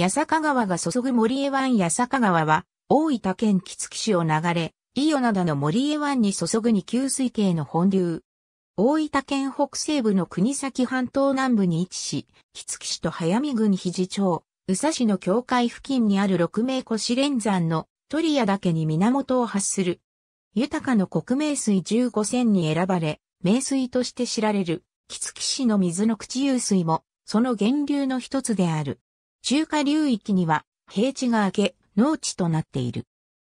八坂川が注ぐ森江湾八坂川は、大分県木月市を流れ、伊予灘の森江湾に注ぐに給水系の本流。大分県北西部の国崎半島南部に位置し、木月市と早見郡肘町、宇佐市の境界付近にある六名越連山の鳥屋岳に源を発する。豊かの国名水15選に選ばれ、名水として知られる、木月市の水の口湧水も、その源流の一つである。中下流域には平地が明け、農地となっている。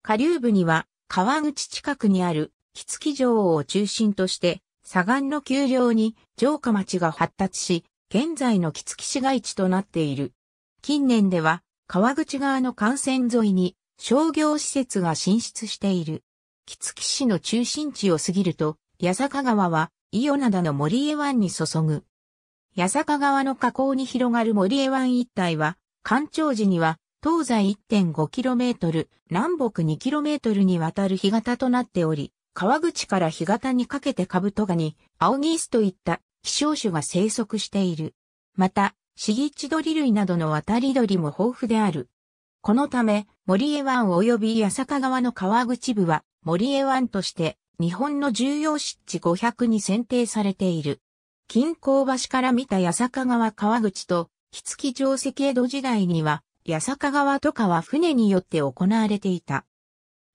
下流部には川口近くにある木月城を中心として、左岸の丘陵に城下町が発達し、現在の木月市街地となっている。近年では、川口側の幹線沿いに商業施設が進出している。木月市の中心地を過ぎると、八坂川は、伊予灘の森江湾に注ぐ。八坂川の河口に広がる森江湾一帯は、干潮時には、東西 1.5km、南北 2km にわたる干潟となっており、川口から干潟にかけてカブトガニ、アオギースといった希少種が生息している。また、シギチドリ類などの渡り鳥も豊富である。このため、森江湾及び八坂川の川口部は、森江湾として、日本の重要湿地500に選定されている。近郊橋から見た八坂川川口と、火付城跡江戸時代には、八坂川とかは船によって行われていた。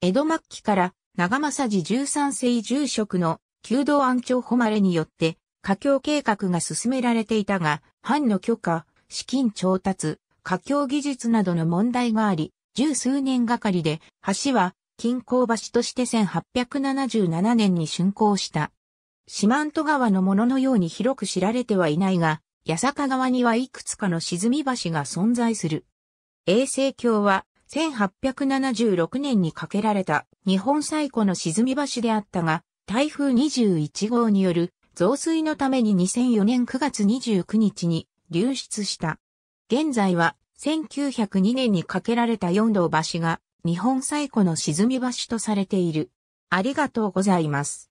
江戸末期から長政寺十三世住職の旧道安長誉れによって、架橋計画が進められていたが、藩の許可、資金調達、架橋技術などの問題があり、十数年がかりで、橋は、金鉱橋として1877年に竣工した。四万十川のもののように広く知られてはいないが、八坂川にはいくつかの沈み橋が存在する。永世橋は1876年に架けられた日本最古の沈み橋であったが、台風21号による増水のために2004年9月29日に流出した。現在は1902年に架けられた4道橋が日本最古の沈み橋とされている。ありがとうございます。